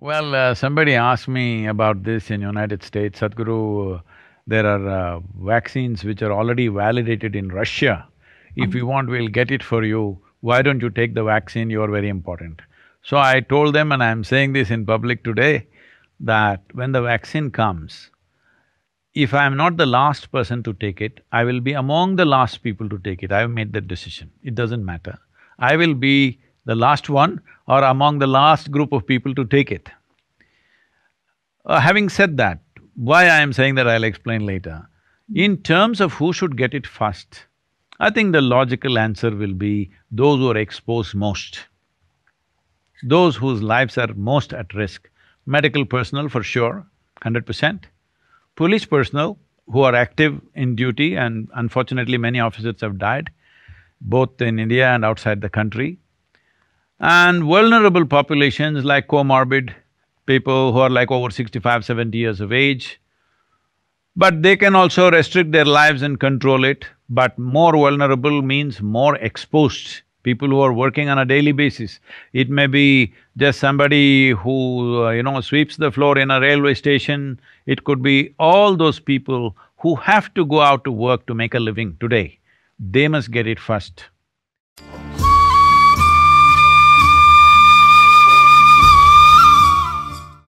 Well, uh, somebody asked me about this in United States, Sadhguru, there are uh, vaccines which are already validated in Russia. If you want, we'll get it for you. Why don't you take the vaccine? You're very important. So I told them, and I'm saying this in public today, that when the vaccine comes, if I'm not the last person to take it, I will be among the last people to take it. I've made that decision. It doesn't matter. I will be the last one or among the last group of people to take it. Uh, having said that, why I am saying that I'll explain later. In terms of who should get it first, I think the logical answer will be those who are exposed most, those whose lives are most at risk. Medical personnel for sure, hundred percent. Police personnel who are active in duty and unfortunately many officers have died, both in India and outside the country. And vulnerable populations like comorbid people who are like over 65, 70 years of age, but they can also restrict their lives and control it. But more vulnerable means more exposed people who are working on a daily basis. It may be just somebody who, uh, you know, sweeps the floor in a railway station. It could be all those people who have to go out to work to make a living today. They must get it first.